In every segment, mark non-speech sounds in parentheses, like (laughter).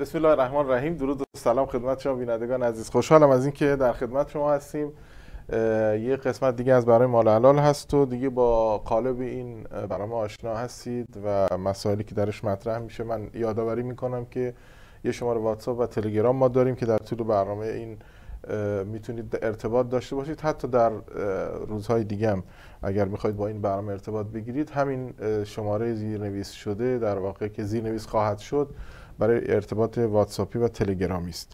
بسم الله الرحمن الرحیم درود و سلام خدمت شما بینندگان عزیز خوشحالم از اینکه در خدمت شما هستیم یه قسمت دیگه از برای مال حلال هست و دیگه با قالب این ما آشنا هستید و مسائلی که درش مطرح میشه من یادآوری میکنم که یه شماره واتساپ و تلگرام ما داریم که در طول برنامه این میتونید ارتباط داشته باشید حتی در روزهای دیگه هم اگر میخواید با این برنامه ارتباط بگیرید همین شماره زیرنویس شده در واقع که زیرنویس خواهد شد برای ارتباط واتساپی و تلگرامی است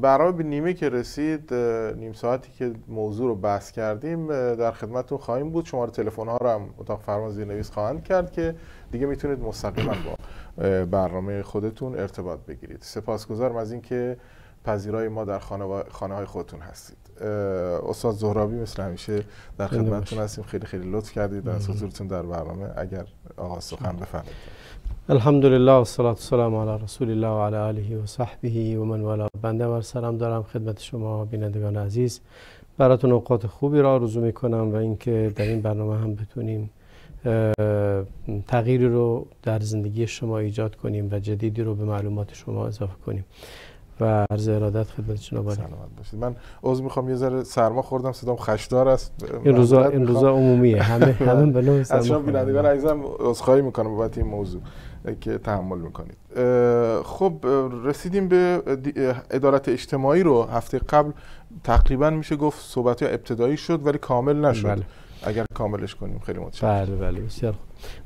برای به نیمه که رسید نیم ساعتی که موضوع رو بحث کردیم در خدمتتون خواهیم بود شماره تلفن ها رو هم اتاق فرمان زیرنویس خواهند کرد که دیگه میتونید مستقیما با برنامه خودتون ارتباط بگیرید سپاسگزارم از اینکه پذیرای ما در خانه, خانه های خودتون هستید استاد زهرابی مثل همیشه در خدمتتون هستیم خیلی خیلی لطف کردید از حضورتون در برنامه اگر آقا سخن بفرمایید الحمدلله و صلات سلام علی رسول الله و علی آله و صحبه و من بنده و سلام دارم خدمت شما بینندگان عزیز براتون اوقات خوبی را آرزو میکنم و اینکه در این برنامه هم بتونیم تغییری رو در زندگی شما ایجاد کنیم و جدیدی رو به معلومات شما اضافه کنیم و عرض ارادت خدمت سلامت باشید من عذر میخوام یه ذره سرما خوردم صدام خشدار است این روزا این روزا عمومیه همه (laughs) همه از شما بینندگان عزیزم عذرخواهی میکنم بابت این موضوع که تحمل میکنید خب رسیدیم به ادارت اجتماعی رو هفته قبل تقریبا میشه گفت صحبت ابتدایی شد ولی کامل نشد بله. اگر کاملش کنیم خیلی متشکرم بله بله بسیار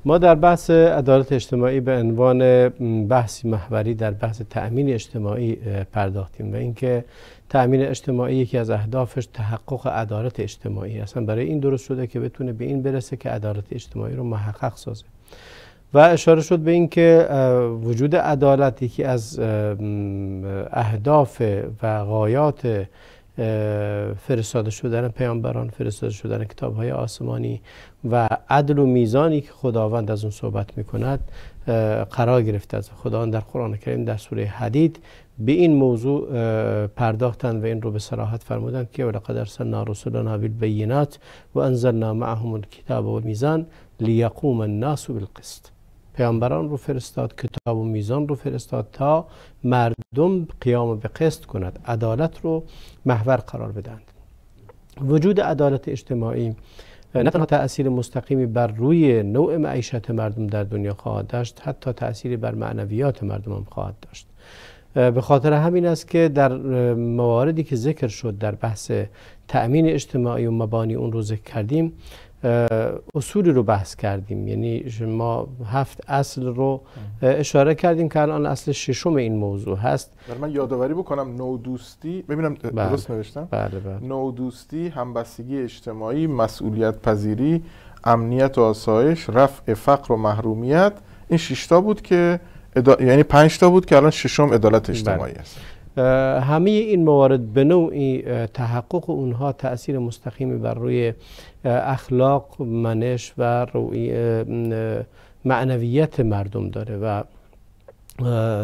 ما در بحث عدالت اجتماعی به عنوان بحثی محوری در بحث تأمین اجتماعی پرداختیم و اینکه تأمین اجتماعی یکی از اهدافش تحقق عدالت اجتماعی اصلا برای این درست شده که بتونه به این برسه که عدالت اجتماعی رو محقق سازه و اشاره شد به اینکه وجود عدالت یکی از اهداف و غایات فرستاده شدن پیامبران فرستاده شدن کتاب های آسمانی و عدل و میزانی که خداوند از اون صحبت می کند قرار گرفته است خداوند در قرآن کریم در سوره حدید به این موضوع پرداختند و این رو به صراحت فرمودند که ولقد ارسلنا به بالبینات و انزلنا معهم الکتاب و میزان لیقوم الناس بالقسط پیامبران رو فرستاد کتاب و میزان رو فرستاد تا مردم قیام به قسط کند عدالت رو محور قرار بدند وجود عدالت اجتماعی نه تنها تأثیر مستقیمی بر روی نوع معیشت مردم در دنیا خواهد داشت حتی تأثیری بر معنویات مردم هم خواهد داشت به خاطر همین است که در مواردی که ذکر شد در بحث تأمین اجتماعی و مبانی اون رو ذکر کردیم اصولی رو بحث کردیم یعنی ما هفت اصل رو اشاره کردیم که الان اصل ششم این موضوع هست من یادآوری بکنم نودوستی ببینم بله. درست نوشتم بله بله. نودوستی همبستگی اجتماعی مسئولیت پذیری امنیت و آسایش رفع فقر و محرومیت این شش بود که یعنی پنج تا بود که الان ششم عدالت اجتماعی بله. است همه این موارد به نوعی تحقق اونها تاثیر مستقیمی بر روی اخلاق منش و روی معنویت مردم داره و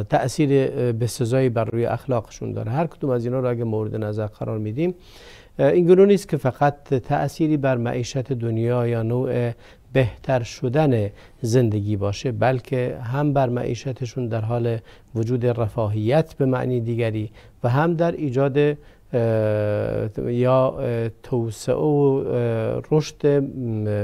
تاثیر بسزایی بر روی اخلاقشون داره هر کدوم از اینا رو اگه مورد نظر قرار میدیم این گونه نیست که فقط تأثیری بر معیشت دنیا یا نوع بهتر شدن زندگی باشه بلکه هم بر معیشتشون در حال وجود رفاهیت به معنی دیگری و هم در ایجاد یا توسعه و رشد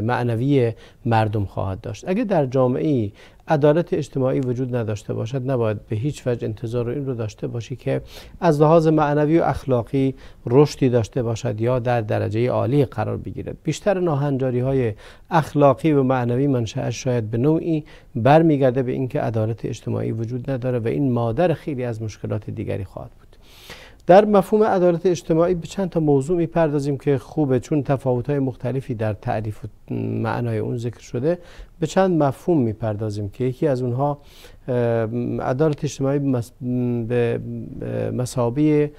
معنوی مردم خواهد داشت اگر در جامعه عدالت اجتماعی وجود نداشته باشد نباید به هیچ وجه انتظار این رو داشته باشی که از لحاظ معنوی و اخلاقی رشدی داشته باشد یا در درجه عالی قرار بگیرد بیشتر ناهنجاری های اخلاقی و معنوی منشأش شاید به نوعی برمیگرده به اینکه عدالت اجتماعی وجود نداره و این مادر خیلی از مشکلات دیگری خواهد بود در مفهوم عدالت اجتماعی به چند تا موضوع میپردازیم که خوبه چون تفاوت‌های مختلفی در تعریف و معنای اون ذکر شده به چند مفهوم میپردازیم که یکی از اونها عدالت اجتماعی به مسابه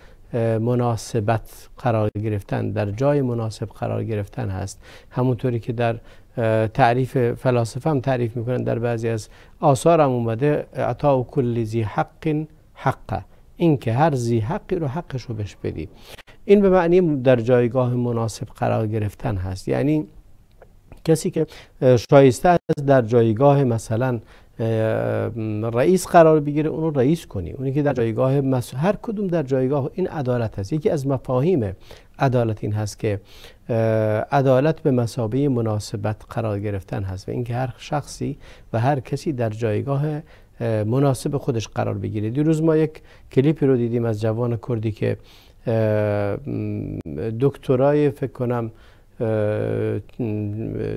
مناسبت قرار گرفتن در جای مناسب قرار گرفتن هست همونطوری که در تعریف فلاسفه هم تعریف میکنن در بعضی از آثار هم اومده عطا و کل زی حق حقه اینکه هر زی حقی رو حقش رو بهش بدی این به معنی در جایگاه مناسب قرار گرفتن هست یعنی کسی که شایسته است در جایگاه مثلا رئیس قرار بگیره اونو رئیس کنی اونی که در جایگاه هر کدوم در جایگاه این عدالت هست یکی از مفاهیم عدالت این هست که عدالت به مسابه مناسبت قرار گرفتن هست و اینکه هر شخصی و هر کسی در جایگاه مناسب خودش قرار بگیره دیروز ما یک کلیپی رو دیدیم از جوان کردی که دکترای فکر کنم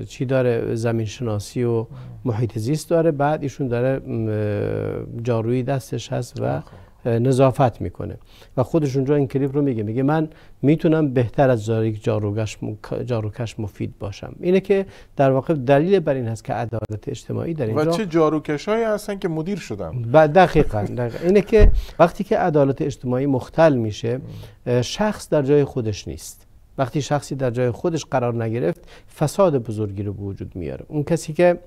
چی داره زمین شناسی و محیط زیست داره بعد ایشون داره جارویی دستش هست و نظافت میکنه و خودش اونجا این کلیپ رو میگه میگه من میتونم بهتر از یک جاروکش مفید باشم اینه که در واقع دلیل بر این هست که عدالت اجتماعی در اینجا و چه جاروکش هایی هستن که مدیر شدم؟ بعد دقیقا, اینه که وقتی که عدالت اجتماعی مختل میشه شخص در جای خودش نیست وقتی شخصی در جای خودش قرار نگرفت فساد بزرگی رو به وجود میاره اون کسی که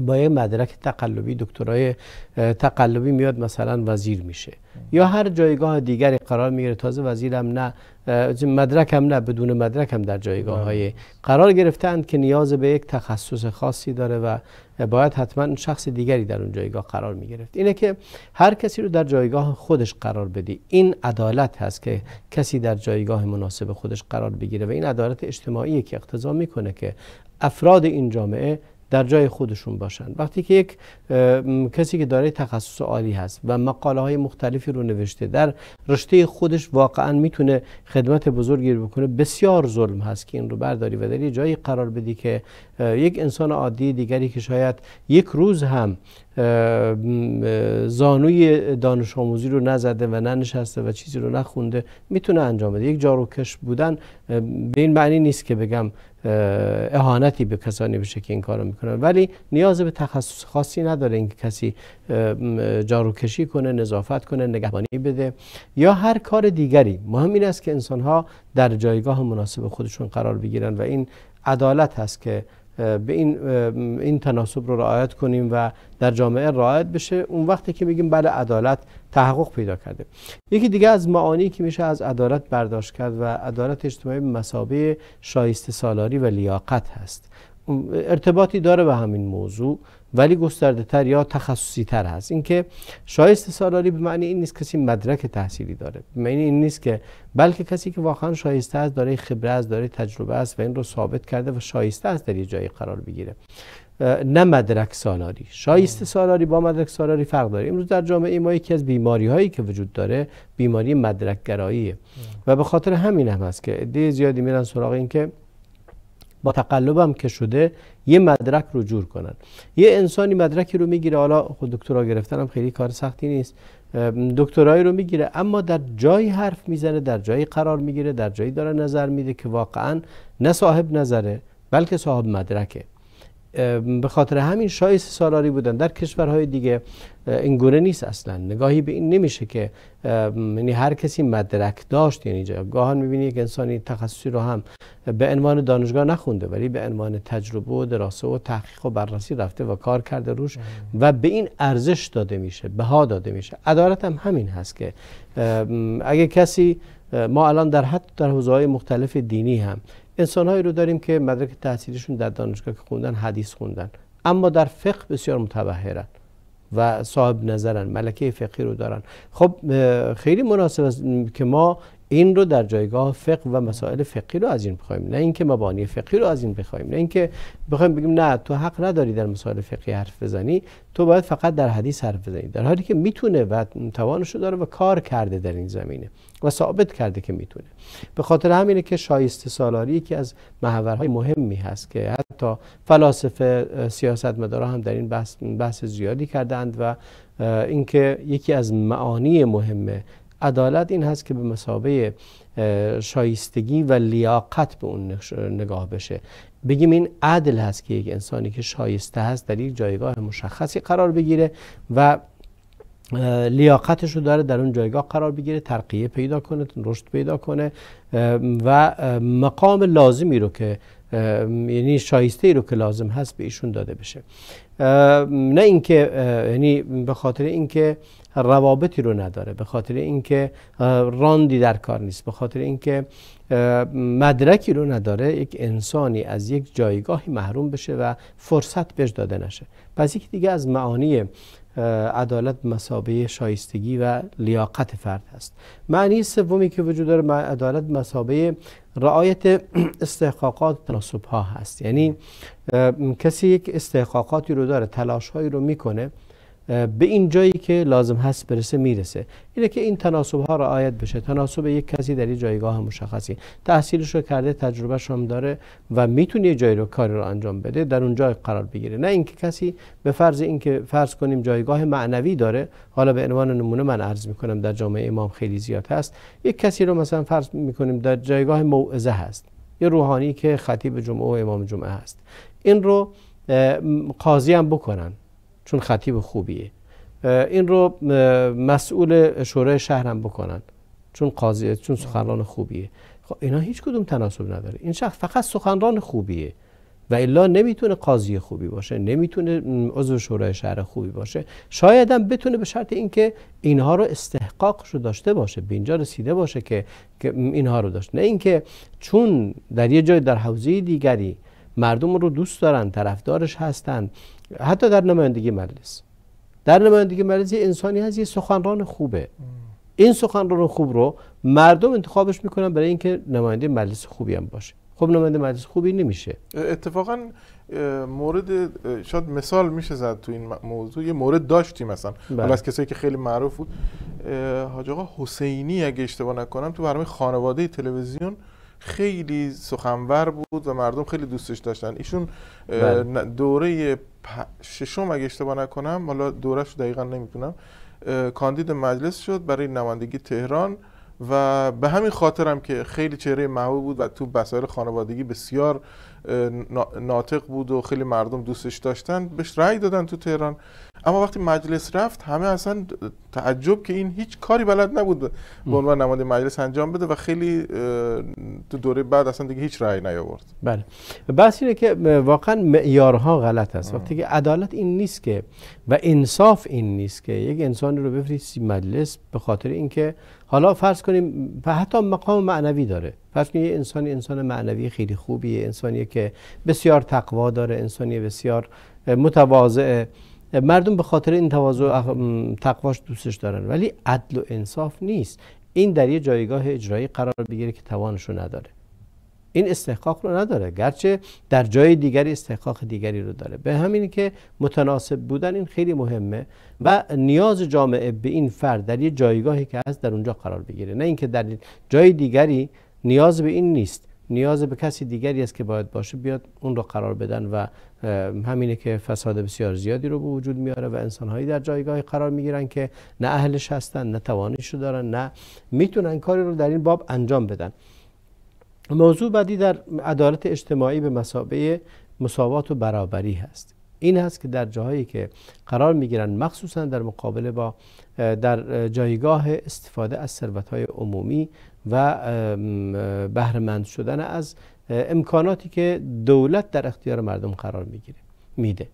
با یه مدرک تقلبی دکترای تقلبی میاد مثلا وزیر میشه یا هر جایگاه دیگری قرار میگیره تازه وزیرم نه مدرک هم نه بدون مدرک هم در جایگاه های قرار گرفتند که نیاز به یک تخصص خاصی داره و باید حتما شخص دیگری در اون جایگاه قرار می گرفت اینه که هر کسی رو در جایگاه خودش قرار بدی این عدالت هست که کسی در جایگاه مناسب خودش قرار بگیره و این عدالت اجتماعی که اقتضا میکنه که افراد این جامعه در جای خودشون باشن وقتی که یک کسی که دارای تخصص عالی هست و مقاله های مختلفی رو نوشته در رشته خودش واقعا میتونه خدمت بزرگی رو بکنه بسیار ظلم هست که این رو برداری و در یه جایی قرار بدی که یک انسان عادی دیگری که شاید یک روز هم زانوی دانش آموزی رو نزده و ننشسته و چیزی رو نخونده میتونه انجام بده یک جاروکش بودن به این معنی نیست که بگم اهانتی به کسانی بشه که این رو میکنن ولی نیاز به تخصص خاصی نداره اینکه کسی کشی کنه نظافت کنه نگهبانی بده یا هر کار دیگری مهم این است که ها در جایگاه مناسب خودشون قرار بگیرن و این عدالت هست که به این این تناسب رو رعایت کنیم و در جامعه رعایت بشه اون وقتی که میگیم بله عدالت تحقق پیدا کرده یکی دیگه از معانی که میشه از عدالت برداشت کرد و عدالت اجتماعی مسابه شایسته سالاری و لیاقت هست ارتباطی داره به همین موضوع ولی گسترده یا تخصصی تر هست اینکه شایسته سالاری به معنی این نیست کسی مدرک تحصیلی داره معنی این نیست که بلکه کسی که واقعا شایسته است داره خبره است داره تجربه است و این رو ثابت کرده و شایسته است در یه جایی قرار بگیره نه مدرک سالاری شایسته سالاری با مدرک سالاری فرق داره امروز در جامعه ما یکی از بیماری هایی که وجود داره بیماری مدرک و به خاطر همین هم هست که عده زیادی میرن سراغ این با تقلبم که شده یه مدرک رو جور کنن یه انسانی مدرکی رو میگیره حالا خود خب دکترا گرفتن هم خیلی کار سختی نیست دکترایی رو میگیره اما در جایی حرف میزنه در جایی قرار میگیره در جایی داره نظر میده که واقعا نه صاحب نظره بلکه صاحب مدرکه به خاطر همین شایسته سالاری بودن در کشورهای دیگه این گونه نیست اصلا نگاهی به این نمیشه که یعنی هر کسی مدرک داشت یعنی گاهان میبینی یک انسانی تخصصی رو هم به عنوان دانشگاه نخونده ولی به عنوان تجربه و دراسه و تحقیق و بررسی رفته و کار کرده روش و به این ارزش داده میشه ها داده میشه عدالت هم همین هست که اگه کسی ما الان در حتی در های مختلف دینی هم انسانهایی رو داریم که مدرک تحصیلشون در دانشگاه که خوندن حدیث خوندن اما در فقه بسیار متبهرن و صاحب نظرن ملکه فقهی رو دارن خب خیلی مناسب است که ما این رو در جایگاه فقه و مسائل فقهی رو از این بخوایم نه اینکه مبانی فقهی رو از این بخوایم نه اینکه بخوایم بگیم نه تو حق نداری در مسائل فقهی حرف بزنی تو باید فقط در حدیث حرف بزنی در حالی که میتونه و داره و کار کرده در این زمینه و ثابت کرده که میتونه به خاطر همینه که شایسته سالاری یکی از محورهای مهمی هست که حتی فلاسفه سیاستمدارا هم در این بحث, بحث زیادی کردند و اینکه یکی از معانی مهم عدالت این هست که به مسابه شایستگی و لیاقت به اون نگاه بشه بگیم این عدل هست که یک انسانی که شایسته هست در یک جایگاه مشخصی قرار بگیره و لیاقتش رو داره در اون جایگاه قرار بگیره ترقیه پیدا کنه رشد پیدا کنه و مقام لازمی رو که یعنی شایسته ای رو که لازم هست به ایشون داده بشه نه اینکه یعنی به خاطر اینکه روابطی رو نداره به خاطر اینکه راندی در کار نیست به خاطر اینکه مدرکی رو نداره یک انسانی از یک جایگاهی محروم بشه و فرصت بهش داده نشه پس یکی دیگه از معانی عدالت مسابه شایستگی و لیاقت فرد هست معنی سومی که وجود داره عدالت مسابه رعایت استحقاقات تناسب ها هست یعنی کسی یک استحقاقاتی رو داره تلاش هایی رو میکنه به این جایی که لازم هست برسه میرسه اینه که این تناسب ها رعایت بشه تناسب یک کسی در این جایگاه مشخصی تحصیلش رو کرده تجربه هم داره و میتونه جای رو کاری رو انجام بده در اون جای قرار بگیره نه اینکه کسی به فرض اینکه فرض کنیم جایگاه معنوی داره حالا به عنوان نمونه من عرض میکنم در جامعه امام خیلی زیاد هست یک کسی رو مثلا فرض میکنیم در جایگاه موعظه هست یه روحانی که خطیب جمعه و امام جمعه هست این رو قاضی هم بکنن چون خطیب خوبیه این رو مسئول شورای شهرم بکنن چون قاضیه چون سخنران خوبیه خب اینا هیچ کدوم تناسب نداره این شخص فقط سخنران خوبیه و الا نمیتونه قاضی خوبی باشه نمیتونه عضو شورای شهر خوبی باشه شاید هم بتونه به شرط اینکه اینها رو استحقاقش رو داشته باشه به اینجا رسیده باشه که اینها رو داشته. نه اینکه چون در یه جای در حوزه دیگری مردم رو دوست دارن طرفدارش هستن حتی در نمایندگی مجلس در نمایندگی مجلس یه انسانی هست یه سخنران خوبه این سخنران خوب رو مردم انتخابش میکنن برای اینکه نماینده مجلس خوبی هم باشه خب نماینده مجلس خوبی نمیشه اتفاقا مورد شاید مثال میشه زد تو این موضوع یه مورد داشتیم مثلا بله. حالا از کسایی که خیلی معروف بود حاج آقا حسینی اگه اشتباه نکنم تو برنامه خانواده تلویزیون خیلی سخنور بود و مردم خیلی دوستش داشتن ایشون بله. دوره ششم اگه اشتباه نکنم حالا دورش دقیقا نمیتونم کاندید مجلس شد برای نمایندگی تهران و به همین خاطرم که خیلی چهره محبوب بود و تو بسیار خانوادگی بسیار ناطق بود و خیلی مردم دوستش داشتن بهش رأی دادن تو تهران اما وقتی مجلس رفت همه اصلا تعجب که این هیچ کاری بلد نبود به عنوان نماینده مجلس انجام بده و خیلی تو دوره بعد اصلا دیگه هیچ رأی نیاورد بله و اینه که واقعا معیارها غلط است وقتی که عدالت این نیست که و انصاف این نیست که یک انسانی رو بفرستی مجلس به خاطر اینکه حالا فرض کنیم و حتی مقام معنوی داره فرض کنیم یه انسانی انسان معنوی خیلی خوبیه انسانی که بسیار تقوا داره انسانی بسیار متواضعه مردم به خاطر این تواضع تقواش دوستش دارن ولی عدل و انصاف نیست این در یه جایگاه اجرایی قرار بگیره که توانشو نداره این استحقاق رو نداره گرچه در جای دیگری استحقاق دیگری رو داره به همین که متناسب بودن این خیلی مهمه و نیاز جامعه به این فرد در یه جایگاهی که هست در اونجا قرار بگیره نه اینکه در جای دیگری نیاز به این نیست نیاز به کسی دیگری است که باید باشه بیاد اون رو قرار بدن و همینه که فساد بسیار زیادی رو به وجود میاره و انسانهایی در جایگاهی قرار میگیرن که نه اهلش هستن نه توانش رو دارن نه میتونن کاری رو در این باب انجام بدن موضوع بعدی در عدالت اجتماعی به مسابقه مساوات و برابری هست این هست که در جاهایی که قرار میگیرن مخصوصا در مقابله با در جایگاه استفاده از ثروت های عمومی و بهرهمند شدن از امکاناتی که دولت در اختیار مردم قرار میگیره میده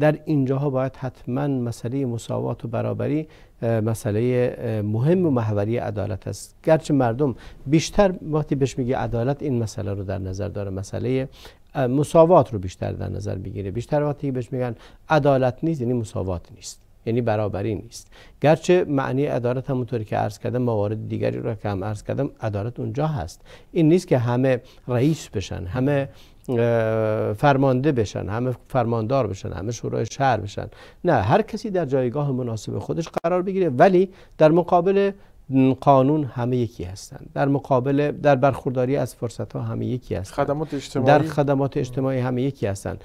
در اینجاها باید حتما مسئله مساوات و برابری مسئله مهم و محوری عدالت است گرچه مردم بیشتر وقتی بهش میگه عدالت این مسئله رو در نظر داره مسئله مساوات رو بیشتر در نظر میگیره بیشتر وقتی بهش میگن عدالت نیست یعنی مساوات نیست یعنی برابری نیست گرچه معنی عدالت همونطوری که عرض کردم موارد دیگری رو که هم عرض کردم عدالت اونجا هست این نیست که همه رئیس بشن همه فرمانده بشن همه فرماندار بشن همه شورای شهر بشن نه هر کسی در جایگاه مناسب خودش قرار بگیره ولی در مقابل قانون همه یکی هستند در مقابل در برخورداری از فرصت ها همه یکی هستند خدمات اجتماعی در خدمات اجتماعی همه یکی هستند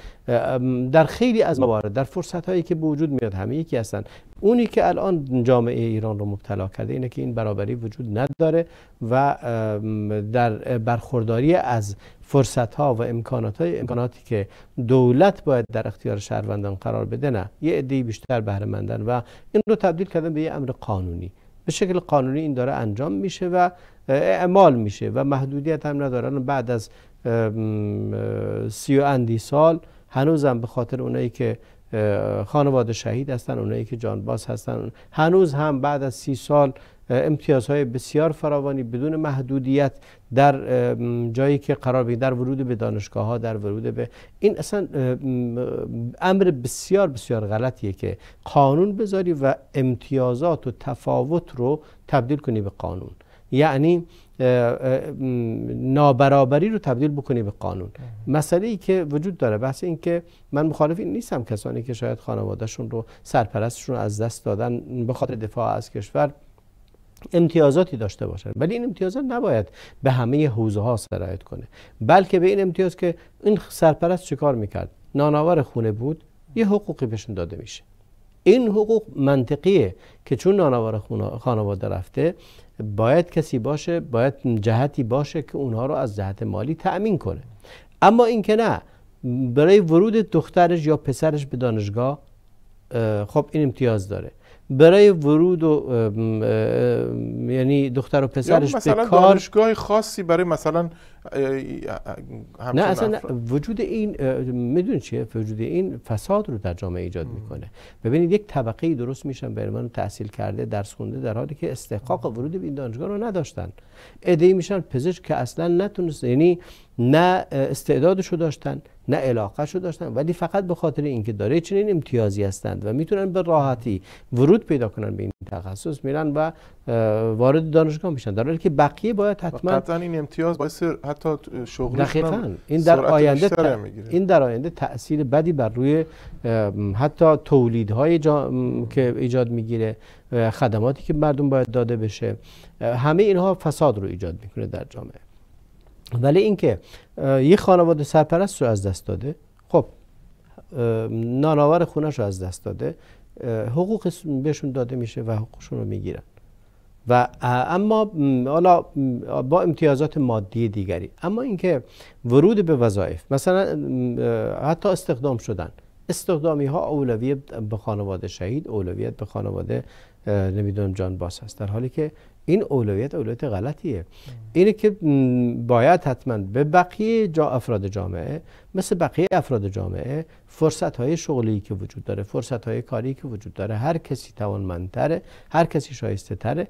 در خیلی از موارد در فرصت هایی که وجود میاد همه یکی هستند اونی که الان جامعه ایران رو مبتلا کرده اینه که این برابری وجود نداره و در برخورداری از فرصت ها و امکانات های امکاناتی که دولت باید در اختیار شهروندان قرار بده نه یه عده بیشتر بهره و این رو تبدیل کردن به یه امر قانونی به شکل قانونی این داره انجام میشه و اعمال میشه و محدودیت هم ندارن بعد از سی و اندی سال هنوزم به خاطر اونایی که خانواده شهید هستن اونایی که جانباز هستن هنوز هم بعد از سی سال امتیازهای بسیار فراوانی بدون محدودیت در جایی که قرار بی در ورود به دانشگاه ها در ورود به این اصلا امر بسیار بسیار غلطیه که قانون بذاری و امتیازات و تفاوت رو تبدیل کنی به قانون یعنی نابرابری رو تبدیل بکنی به قانون مسئله ای که وجود داره بحث این که من مخالف این نیستم کسانی که شاید خانوادهشون رو سرپرستشون از دست دادن به خاطر دفاع از کشور امتیازاتی داشته باشن ولی این امتیازات نباید به همه حوزه ها سرایت کنه بلکه به این امتیاز که این سرپرست چیکار میکرد ناناور خونه بود یه حقوقی بهشون داده میشه این حقوق منطقیه که چون نانوار خانواده رفته باید کسی باشه باید جهتی باشه که اونها رو از جهت مالی تأمین کنه اما این که نه برای ورود دخترش یا پسرش به دانشگاه خب این امتیاز داره برای ورود و یعنی دختر و پسرش به کار دانشگاه خاصی برای مثلا نه اصلا وجود این میدون چیه وجود این فساد رو در جامعه ایجاد میکنه ببینید یک طبقه ای درست میشن به عنوان تحصیل کرده درس خونده در حالی که استحقاق ورود به این دانشگاه رو نداشتن ادعی میشن پزشک که اصلا نتونست یعنی نه استعدادشو داشتن نه علاقهشو داشتن ولی فقط به خاطر اینکه داره چنین امتیازی هستند و میتونن به راحتی ورود پیدا کنن به این تخصص میرن و وارد دانشگاه میشن در حالی که بقیه باید حتما قطعا این امتیاز باعث حتی شغل این در آینده این در آینده تاثیر بدی بر روی حتی تولیدهای که ایجاد میگیره خدماتی که مردم باید داده بشه همه اینها فساد رو ایجاد میکنه در جامعه ولی اینکه یه خانواده سرپرست رو از دست داده خب نانآور خونش رو از دست داده حقوق بهشون داده میشه و حقوقشون رو میگیرن و اما حالا با امتیازات مادی دیگری اما اینکه ورود به وظایف مثلا حتی استخدام شدن استخدامی ها اولویت به خانواده شهید اولویت به خانواده نمیدونم جان باس هست در حالی که این اولویت اولویت غلطیه اینه که باید حتما به بقیه جا افراد جامعه مثل بقیه افراد جامعه فرصت های شغلی که وجود داره فرصت های کاری که وجود داره هر کسی توانمندتره هر کسی شایسته تره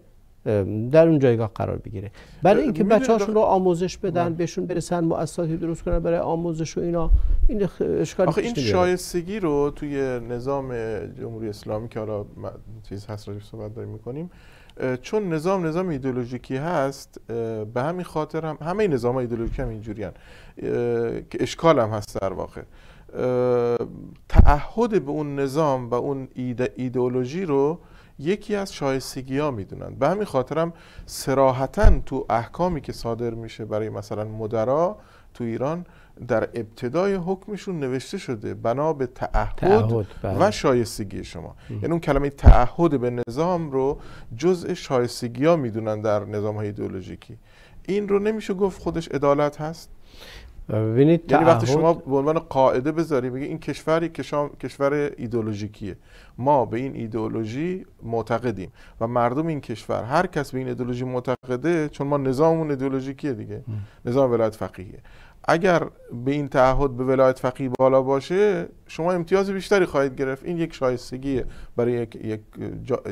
در اون جایگاه قرار بگیره برای اینکه بچه‌هاشون رو آموزش بدن بهشون برسن مؤسساتی درست کنن برای آموزش و اینا این اشکال آخه این شایستگی رو توی نظام جمهوری اسلامی که حالا چیز هست راجع صحبت داریم می‌کنیم چون نظام نظام ایدولوژیکی هست به همین خاطر هم همه نظام ایدولوژیکی هم اینجوری که اشکال هم هست در واقع تعهد به اون نظام و اون ایدئولوژی رو یکی از شایستگی ها میدونند به همین خاطرم سراحتا تو احکامی که صادر میشه برای مثلا مدرا تو ایران در ابتدای حکمشون نوشته شده بنا به تعهد, بله. و شایستگی شما یعنی اون کلمه تعهد به نظام رو جزء شایستگی ها میدونن در نظام های ایدئولوژیکی این رو نمیشه گفت خودش عدالت هست ببینید یعنی وقتی شما به عنوان قاعده بذاری میگه این کشوری کشور ایدولوژیکیه ما به این ایدئولوژی معتقدیم و مردم این کشور هر کس به این ایدئولوژی معتقده چون ما نظاممون ایدولوژیکیه دیگه نظام ولایت فقیه اگر به این تعهد به ولایت فقیه بالا باشه شما امتیاز بیشتری خواهید گرفت این یک شایستگیه برای یک, یک,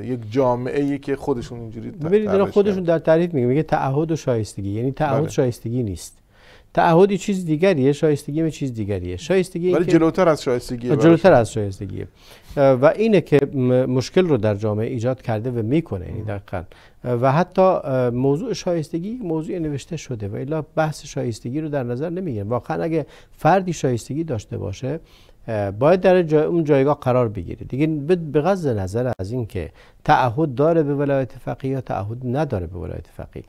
یک جامعه ای که خودشون اینجوری خودشون در تعریف میگه میگه تعهد و شایستگی یعنی تعهد بله. شایستگی نیست تعهدی چیز دیگریه شایستگی به چیز دیگریه شایستگی ولی جلوتر از شایستگیه جلوتر از شایستگیه و اینه که مشکل رو در جامعه ایجاد کرده و میکنه یعنی دقیقا و حتی موضوع شایستگی موضوع نوشته شده و الا بحث شایستگی رو در نظر نمیگیره واقعا اگه فردی شایستگی داشته باشه باید در اون جایگاه قرار بگیره دیگه به غض نظر از اینکه تعهد داره به ولایت فقیه یا تعهد نداره به ولایت فقیه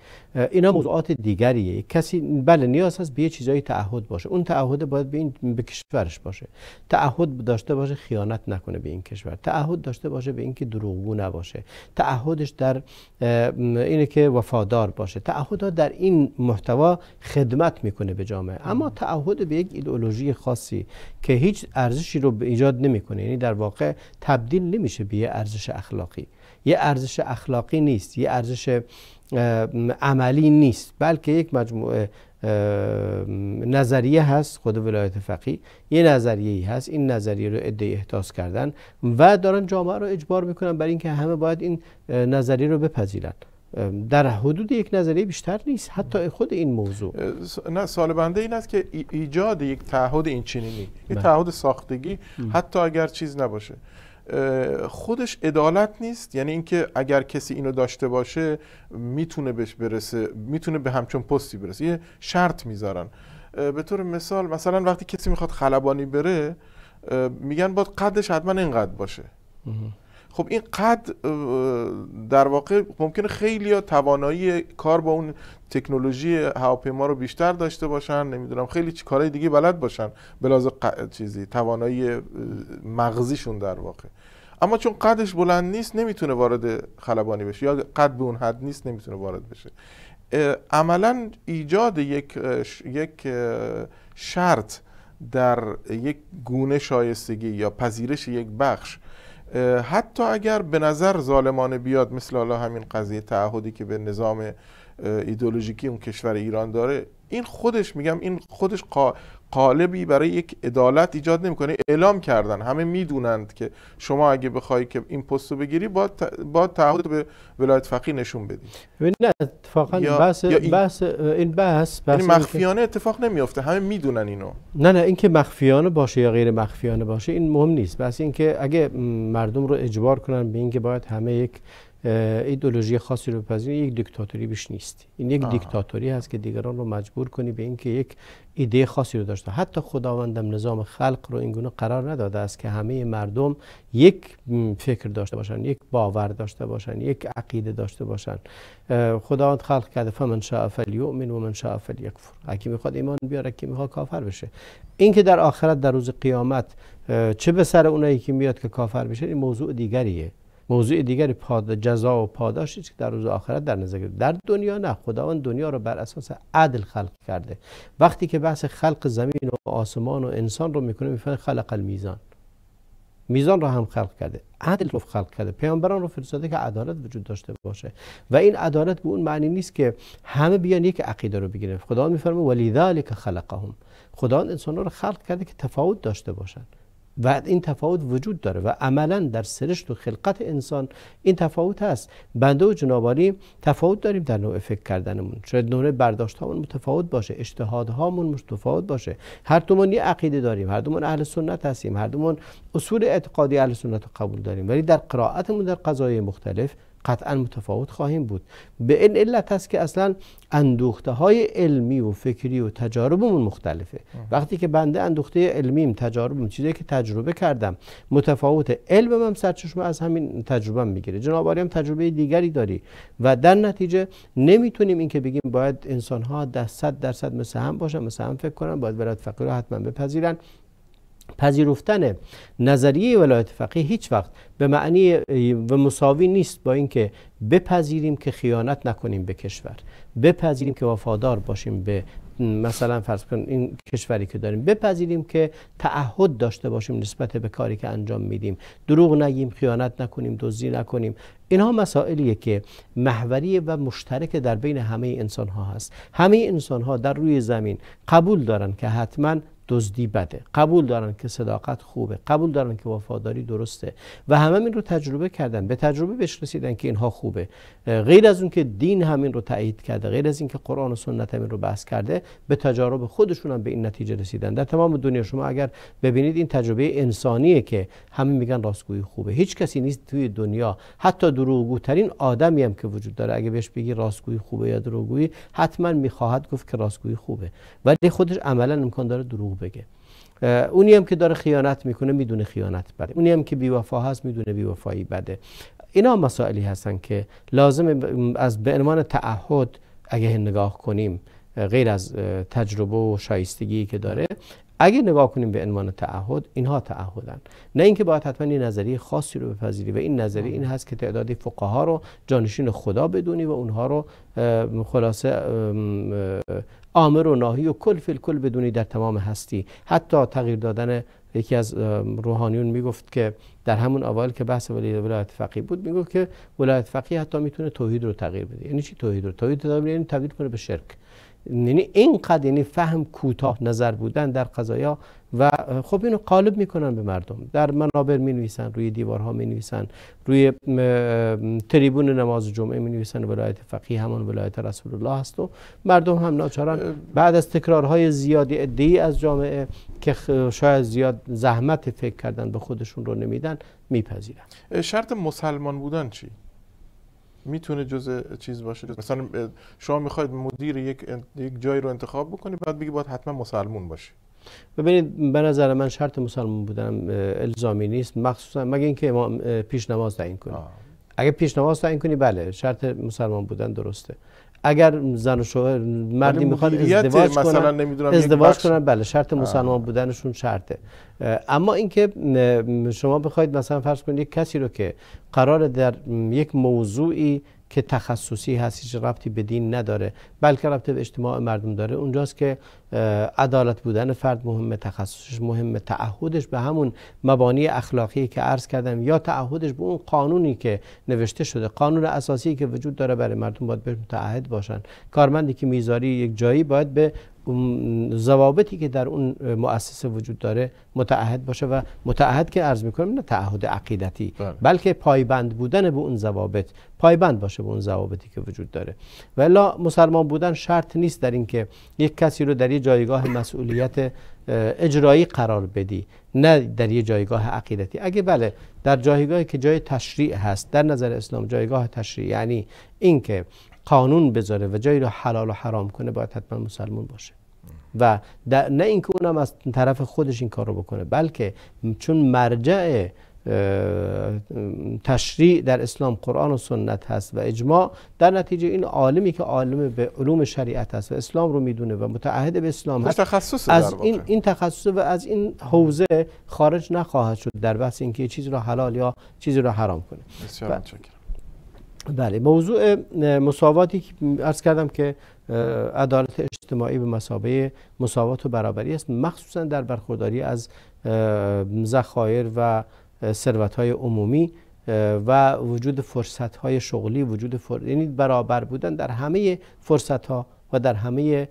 اینا خب. موضوعات دیگریه کسی بله نیاز هست به یه چیزایی تعهد باشه اون تعهد باید به, این کشورش باشه تعهد داشته باشه خیانت نکنه به این کشور تعهد داشته باشه به اینکه دروغگو نباشه تعهدش در اینه که وفادار باشه تعهد در این محتوا خدمت میکنه به جامعه اما تعهد به یک ایدئولوژی خاصی که هیچ ارزشی رو ایجاد نمیکنه یعنی در واقع تبدیل نمیشه به ارزش اخلاقی یه ارزش اخلاقی نیست یه ارزش عملی نیست بلکه یک مجموعه نظریه هست خود ولایت فقیه یه نظریه ای هست این نظریه رو ادعای احتاس کردن و دارن جامعه رو اجبار میکنن برای اینکه همه باید این نظریه رو بپذیرن در حدود یک نظریه بیشتر نیست حتی خود این موضوع نه سال بنده این است که ایجاد یک تعهد این یک بله. تعهد ساختگی حتی اگر چیز نباشه خودش عدالت نیست یعنی اینکه اگر کسی اینو داشته باشه میتونه بهش برسه میتونه به همچون پستی برسه یه شرط میذارن به طور مثال مثلا وقتی کسی میخواد خلبانی بره میگن باید قدش حتما اینقدر باشه خب این قد در واقع ممکنه خیلی توانایی کار با اون تکنولوژی هواپیما رو بیشتر داشته باشن نمیدونم خیلی چی کارهای دیگه بلد باشن بلاز ق... چیزی توانایی مغزیشون در واقع اما چون قدش بلند نیست نمیتونه وارد خلبانی بشه یا قد به اون حد نیست نمیتونه وارد بشه عملا ایجاد یک یک شرط در یک گونه شایستگی یا پذیرش یک بخش حتی اگر به نظر ظالمانه بیاد مثل حالا همین قضیه تعهدی که به نظام ایدولوژیکی اون کشور ایران داره این خودش میگم این خودش قالبی برای یک عدالت ایجاد نمیکنه اعلام کردن همه میدونند که شما اگه بخوای که این پستو بگیری با با تعهد به ولایت فقیه نشون بدی نه اتفاقا یا بحث این بحث این بحث, بحث یعنی مخفیانه اتفاق نمیافته همه میدونن اینو نه نه اینکه مخفیانه باشه یا غیر مخفیانه باشه این مهم نیست بس اینکه اگه مردم رو اجبار کنن به اینکه باید همه یک ایدولوژی خاصی رو بپذیری یک دیکتاتوری بیش نیست این یک دیکتاتوری هست که دیگران رو مجبور کنی به اینکه یک ایده خاصی رو داشته حتی خداوندم نظام خلق رو اینگونه قرار نداده است که همه مردم یک فکر داشته باشن یک باور داشته باشن یک عقیده داشته باشن خداوند خلق کرده فمن شاء فلیؤمن و من شاء فلیکفر اکی میخواد ایمان بیاره کی میخواد کافر بشه اینکه در آخرت در روز قیامت چه به سر اونایی که میاد که کافر بشه این موضوع دیگریه موضوع دیگر پاد جزا و پاداش است که در روز آخرت در نظر در دنیا نه خداوند دنیا رو بر اساس عدل خلق کرده وقتی که بحث خلق زمین و آسمان و انسان رو میکنه میفهمه خلق المیزان میزان رو هم خلق کرده عدل رو خلق کرده پیامبران رو فرستاده که عدالت وجود داشته باشه و این عدالت به اون معنی نیست که همه بیان یک عقیده رو بگیرن خدا میفرمه ذلک خلقهم خداوند انسان رو خلق کرده که تفاوت داشته باشند و این تفاوت وجود داره و عملا در سرشت و خلقت انسان این تفاوت هست بنده و جنابالی تفاوت داریم در نوع فکر کردنمون شاید نوع برداشت هامون متفاوت باشه اجتهاد هامون متفاوت باشه هر دومون یه عقیده داریم هر دومون اهل سنت هستیم هر دومون اصول اعتقادی اهل سنت رو قبول داریم ولی در قرائتمون در قضایای مختلف قطعا متفاوت خواهیم بود به این علت هست که اصلا اندوخته های علمی و فکری و تجاربمون مختلفه وقتی که بنده اندوخته علمیم تجاربم چیزی که تجربه کردم متفاوت علمم هم سرچشمه از همین تجربه هم میگیره جناب آری هم تجربه دیگری داری و در نتیجه نمیتونیم اینکه بگیم باید انسان ها درصد مثل هم باشن مثل فکر کنن باید برات فقیر حتما بپذیرن پذیرفتن نظریه ولایت فقیه هیچ وقت به معنی و مساوی نیست با اینکه بپذیریم که خیانت نکنیم به کشور بپذیریم که وفادار باشیم به مثلا فرض کن این کشوری که داریم بپذیریم که تعهد داشته باشیم نسبت به کاری که انجام میدیم دروغ نگیم خیانت نکنیم دزدی نکنیم اینها مسائلیه که محوری و مشترک در بین همه انسان ها هست همه انسان ها در روی زمین قبول دارن که حتما دزدی بده قبول دارن که صداقت خوبه قبول دارن که وفاداری درسته و همه این رو تجربه کردن به تجربه بهش رسیدن که اینها خوبه غیر از اون که دین همین رو تایید کرده غیر از اینکه قرآن و سنت همین رو بحث کرده به تجارب خودشون هم به این نتیجه رسیدن در تمام دنیا شما اگر ببینید این تجربه انسانیه که همه میگن راستگویی خوبه هیچ کسی نیست توی دنیا حتی دروغگوترین آدمی هم که وجود داره اگه بهش بگی راستگویی خوبه یا دروغگویی حتما میخواهد گفت که راستگویی خوبه ولی خودش عملا امکان داره دروغ بگه اونی هم که داره خیانت میکنه میدونه خیانت بده اونی هم که بیوفا هست میدونه بیوفایی بده اینا مسائلی هستن که لازم از به عنوان تعهد اگه نگاه کنیم غیر از تجربه و شایستگی که داره اگه نگاه کنیم به عنوان تعهد اینها تعهدن نه اینکه باید حتما یه نظریه خاصی رو بپذیری و این نظریه این هست که تعدادی فقها رو جانشین خدا بدونی و اونها رو خلاصه آمر و ناهی و کل فی کل بدونی در تمام هستی حتی تغییر دادن یکی از روحانیون میگفت که در همون اول که بحث ولایت فقیه بود میگفت که ولایت فقیه حتی میتونه توحید رو تغییر بده یعنی چی توحید رو توحید تغییر یعنی کنه به شرک یعنی اینقدر یعنی فهم کوتاه نظر بودن در قضایا و خب اینو قالب میکنن به مردم در منابر می نویسن روی دیوارها می روی تریبون نماز جمعه می نویسن ولایت فقیه همون ولایت رسول الله هست و مردم هم ناچارن بعد از تکرارهای زیادی ادعی از جامعه که شاید زیاد زحمت فکر کردن به خودشون رو نمیدن میپذیرن شرط مسلمان بودن چی میتونه جزء چیز باشه مثلا شما میخواید مدیر یک یک جایی رو انتخاب بکنی بعد بگی باید حتما مسلمون باشه ببینید به نظر من شرط مسلمان بودن الزامی نیست مخصوصا مگه اینکه امام پیش نماز تعیین کنی اگه پیش نماز تعیین کنی بله شرط مسلمان بودن درسته اگر زن و شوهر مردی یعنی میخواد ازدواج کنن ازدواج کنن بله شرط مسلمان بودنشون شرطه اما اینکه شما بخواید مثلا فرض کنید یک کسی رو که قرار در یک موضوعی که تخصصی هست هیچ ربطی به دین نداره بلکه ربط به اجتماع مردم داره اونجاست که عدالت بودن فرد مهمه تخصصش مهمه تعهدش به همون مبانی اخلاقی که عرض کردم یا تعهدش به اون قانونی که نوشته شده قانون اساسی که وجود داره برای مردم باید به متعهد باشن کارمندی که میذاری یک جایی باید به ضوابطی که در اون مؤسسه وجود داره متعهد باشه و متعهد که عرض میکنم نه تعهد عقیدتی بله. بلکه پایبند بودن به اون ضوابط پایبند باشه به اون ضوابطی که وجود داره و الا مسلمان بودن شرط نیست در اینکه یک کسی رو در یه جایگاه مسئولیت اجرایی قرار بدی نه در یه جایگاه عقیدتی اگه بله در جایگاهی که جای تشریع هست در نظر اسلام جایگاه تشریع یعنی اینکه قانون بذاره و جایی رو حلال و حرام کنه باید حتما مسلمان باشه و نه اینکه اونم از طرف خودش این کار رو بکنه بلکه چون مرجع تشریع در اسلام قرآن و سنت هست و اجماع در نتیجه این عالمی که عالم به علوم شریعت هست و اسلام رو میدونه و متعهد به اسلام خب هست تخصص از این این تخصص و از این حوزه خارج نخواهد شد در بحث اینکه چیز چیزی رو حلال یا چیزی رو حرام کنه بسیار بله موضوع مساواتی که عرض کردم که عدالت اجتماعی به مسابقه مساوات و برابری است مخصوصا در برخورداری از ذخایر و ثروت عمومی و وجود فرصت های شغلی وجود فر... یعنی برابر بودن در همه فرصت ها و در همه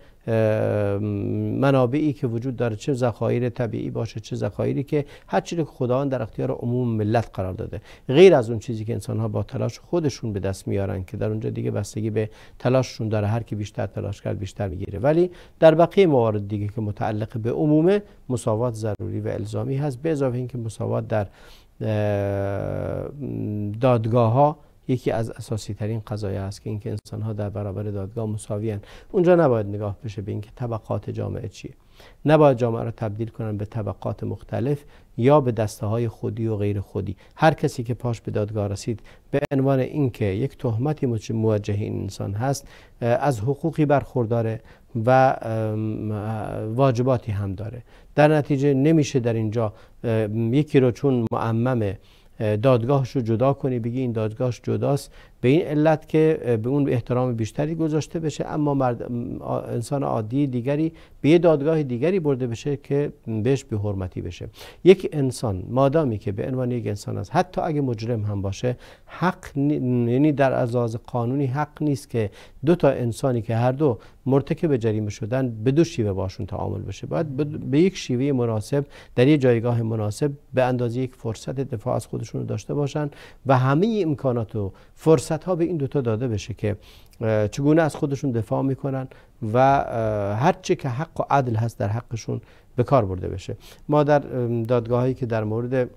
منابعی که وجود داره چه ذخایر طبیعی باشه چه ذخایری که هر چیزی که خداوند در اختیار عموم ملت قرار داده غیر از اون چیزی که انسان ها با تلاش خودشون به دست میارن که در اونجا دیگه بستگی به تلاششون داره هر کی بیشتر تلاش کرد بیشتر میگیره ولی در بقیه موارد دیگه که متعلق به عمومه مساوات ضروری و الزامی هست به اضافه اینکه مساوات در دادگاه ها یکی از اساسی ترین قضایا است که اینکه انسان ها در برابر دادگاه مساوی هن. اونجا نباید نگاه بشه به اینکه طبقات جامعه چیه نباید جامعه رو تبدیل کنن به طبقات مختلف یا به دسته های خودی و غیر خودی هر کسی که پاش به دادگاه رسید به عنوان اینکه یک تهمتی موجه این انسان هست از حقوقی برخورداره و واجباتی هم داره در نتیجه نمیشه در اینجا یکی رو چون معممه، دادگاهش رو جدا کنی بگی این دادگاهش جداست به این علت که به اون احترام بیشتری گذاشته بشه اما مرد انسان عادی دیگری به یه دادگاه دیگری برده بشه که بهش به حرمتی بشه یک انسان مادامی که به عنوان یک انسان است حتی اگه مجرم هم باشه حق یعنی در ازاز قانونی حق نیست که دو تا انسانی که هر دو مرتکب جریمه شدن به دو شیوه باشون تعامل بشه باید به یک شیوه مناسب در یه جایگاه مناسب به اندازه یک فرصت دفاع از خودشون داشته باشن و همه امکانات و فرصت فرصت به این دوتا داده بشه که چگونه از خودشون دفاع میکنن و هرچه که حق و عدل هست در حقشون به کار برده بشه ما در دادگاه هایی که در مورد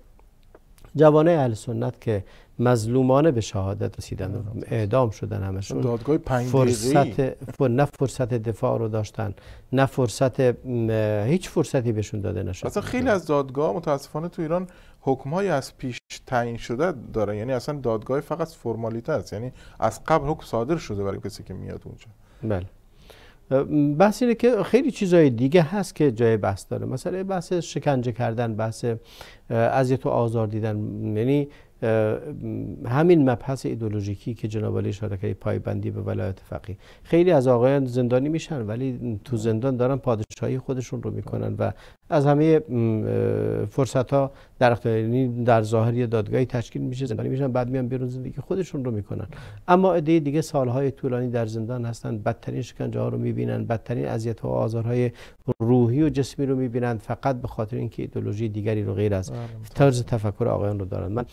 جوانه اهل سنت که مظلومانه به شهادت رسیدن اعدام شدن همشون دادگاه فرصت نه فرصت دفاع رو داشتن نه فرصت هیچ فرصتی بهشون داده نشد اصلا خیلی از دادگاه متاسفانه تو ایران حکم از پیش تعیین شده داره یعنی اصلا دادگاه فقط فرمالیته است یعنی از قبل حکم صادر شده برای کسی که میاد اونجا بله بحث اینه که خیلی چیزهای دیگه هست که جای بحث داره مثلا بحث شکنجه کردن بحث اذیت و آزار دیدن یعنی همین مبحث ایدولوژیکی که جناب علی اشاره کرد پایبندی به ولایت فقیه خیلی از آقایان زندانی میشن ولی تو زندان دارن پادشاهی خودشون رو میکنن و از همه فرصت ها در یعنی در ظاهر دادگاهی تشکیل میشه زندانی میشن بعد میان بیرون زندگی خودشون رو میکنن اما ایده دیگه سالهای طولانی در زندان هستن بدترین شکنجه ها رو میبینن بدترین اذیت و آزارهای روحی و جسمی رو میبینن فقط به خاطر اینکه ایدولوژی دیگری رو غیر از بله، طرز تفکر آقایان رو دارن من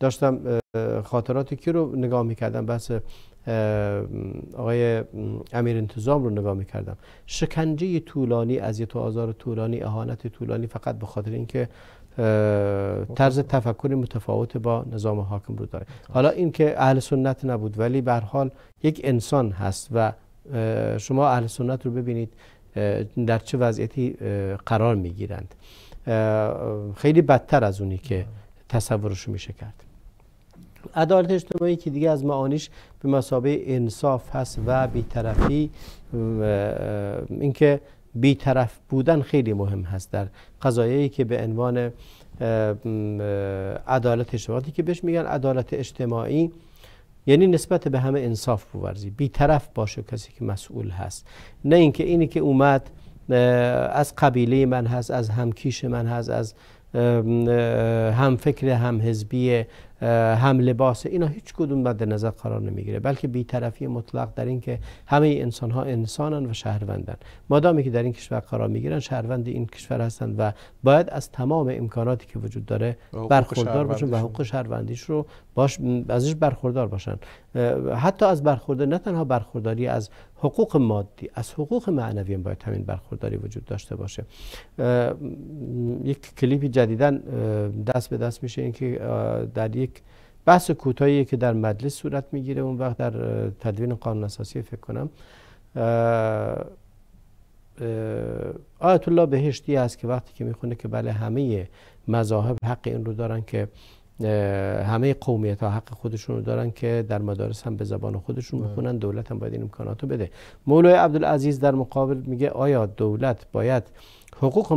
داشتم خاطراتی کی رو نگاه میکردم بس آقای امیر انتظام رو نگاه میکردم شکنجه طولانی اذیت و آزار طولانی اهانت طولانی فقط به خاطر اینکه طرز تفکر متفاوت با نظام حاکم رو داره حالا اینکه اهل سنت نبود ولی به حال یک انسان هست و شما اهل سنت رو ببینید در چه وضعیتی قرار میگیرند خیلی بدتر از اونی که تصورش میشه کرد عدالت اجتماعی که دیگه از معانیش به مسابقه انصاف هست و بیطرفی اینکه بیطرف بودن خیلی مهم هست در قضایایی که به عنوان عدالت اجتماعی که بهش میگن عدالت اجتماعی یعنی نسبت به همه انصاف بورزی بیطرف باشه کسی که مسئول هست نه اینکه اینی که اومد از قبیله من هست از همکیش من هست از هم فکر هم حزبی هم لباس اینا هیچ کدوم مد نظر قرار نمیگیره بلکه بیطرفی مطلق در اینکه همه انسان ها انسانن و شهروندن مادامی که در این کشور قرار میگیرن شهروند این کشور هستند و باید از تمام امکاناتی که وجود داره برخوردار باشن و حقوق شهروندیش رو باش ازش برخوردار باشن حتی از برخورد نه تنها برخورداری از حقوق مادی از حقوق معنوی هم باید همین برخورداری وجود داشته باشه یک کلیپی جدیدن دست به دست میشه اینکه در یک یک بحث کوتاهی که در مجلس صورت میگیره اون وقت در تدوین قانون اساسی فکر کنم آیت الله بهشتی است که وقتی که میخونه که بله همه مذاهب حق این رو دارن که همه قومیت حق خودشون رو دارن که در مدارس هم به زبان خودشون بله. بخونن دولت هم باید این امکانات رو بده مولای عبدالعزیز در مقابل میگه آیا دولت باید حقوق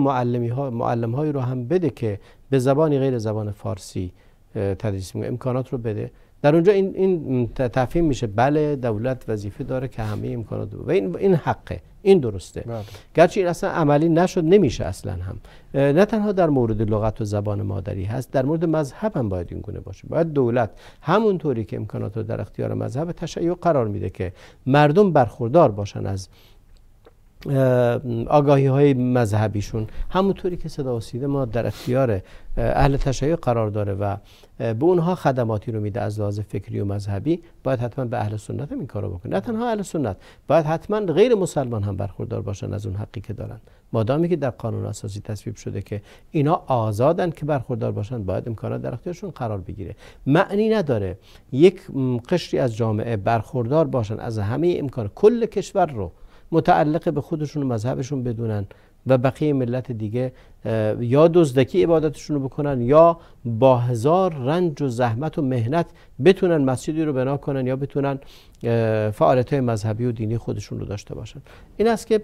معلمی ها رو هم بده که به زبانی غیر زبان فارسی تدریس امکانات رو بده در اونجا این, این تفهیم میشه بله دولت وظیفه داره که همه امکانات و این این حقه این درسته بله. گرچه این اصلا عملی نشد نمیشه اصلا هم نه تنها در مورد لغت و زبان مادری هست در مورد مذهب هم باید این گونه باشه باید دولت همونطوری که امکانات رو در اختیار مذهب تشیع قرار میده که مردم برخوردار باشن از آگاهی های مذهبیشون همونطوری که صدا و ما در اختیار اهل تشیع قرار داره و به اونها خدماتی رو میده از لحاظ فکری و مذهبی باید حتما به اهل سنت هم این کارو بکنه نه تنها اهل سنت باید حتما غیر مسلمان هم برخوردار باشن از اون حقی که دارن مادامی که در قانون اساسی تصویب شده که اینا آزادن که برخوردار باشن باید امکانات در اختیارشون قرار بگیره معنی نداره یک قشری از جامعه برخوردار باشن از همه امکان کل کشور رو متعلق به خودشون و مذهبشون بدونن و بقیه ملت دیگه یا دزدکی عبادتشون رو بکنن یا با هزار رنج و زحمت و مهنت بتونن مسجدی رو بنا کنن یا بتونن فعالیت مذهبی و دینی خودشون رو داشته باشن این است که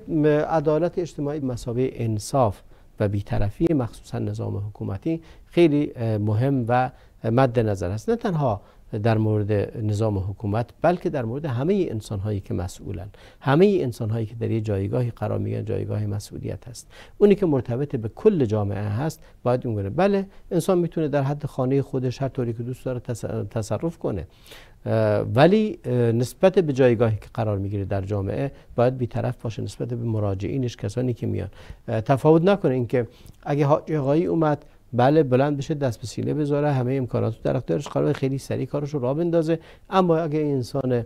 عدالت اجتماعی مساوی انصاف و بیطرفی مخصوصا نظام حکومتی خیلی مهم و مد نظر است نه تنها در مورد نظام حکومت بلکه در مورد همه انسان هایی که مسئولن همه انسان هایی که در یه جایگاهی قرار میگن جایگاه مسئولیت هست اونی که مرتبط به کل جامعه هست باید اون بله انسان میتونه در حد خانه خودش هر طوری که دوست داره تصرف کنه ولی نسبت به جایگاهی که قرار میگیره در جامعه باید بیطرف باشه نسبت به مراجعینش کسانی که میان تفاوت نکنه اینکه اگه حاج اومد بله بلند بشه دست به سینه بذاره همه امکانات در اختیارش قرار خیلی سریع کارش رو راه بندازه اما اگه انسان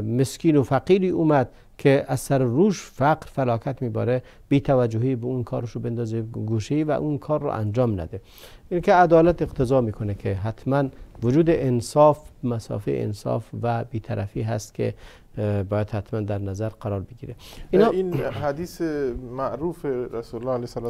مسکین و فقیری اومد که از سر روش فقر فلاکت میباره بی توجهی به اون کارش رو بندازه گوشه و اون کار رو انجام نده این که عدالت اقتضا میکنه که حتما وجود انصاف مسافه انصاف و بیطرفی هست که باید حتما در نظر قرار بگیره اینا این حدیث معروف رسول الله علیه